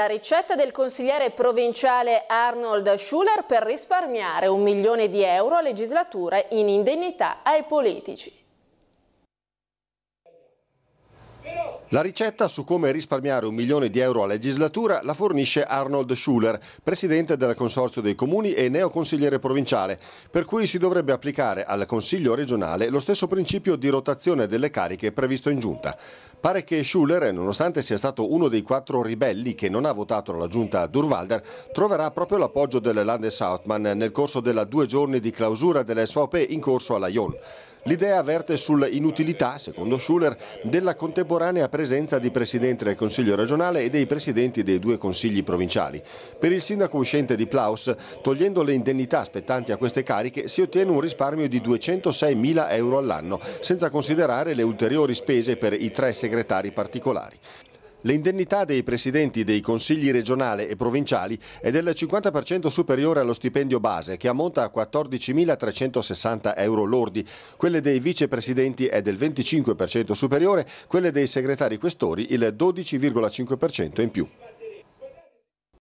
La ricetta del consigliere provinciale Arnold Schuller per risparmiare un milione di euro a legislatura in indennità ai politici. La ricetta su come risparmiare un milione di euro a legislatura la fornisce Arnold Schuller, presidente del Consorzio dei Comuni e neoconsigliere provinciale, per cui si dovrebbe applicare al Consiglio regionale lo stesso principio di rotazione delle cariche previsto in giunta. Pare che Schuller, nonostante sia stato uno dei quattro ribelli che non ha votato la giunta a Durvalder, troverà proprio l'appoggio del Landeshauptmann nel corso della due giorni di clausura delle dell'SVP in corso alla Ion. L'idea verte sull'inutilità, secondo Schuller, della contemporanea presenza di Presidente del Consiglio regionale e dei Presidenti dei due Consigli provinciali. Per il sindaco uscente di Plaus, togliendo le indennità spettanti a queste cariche, si ottiene un risparmio di 206 mila euro all'anno, senza considerare le ulteriori spese per i tre segretari segretari particolari. Le dei presidenti dei consigli regionali e provinciali è del 50% superiore allo stipendio base, che ammonta a 14.360 euro lordi. Quelle dei vicepresidenti è del 25% superiore, quelle dei segretari questori il 12,5% in più.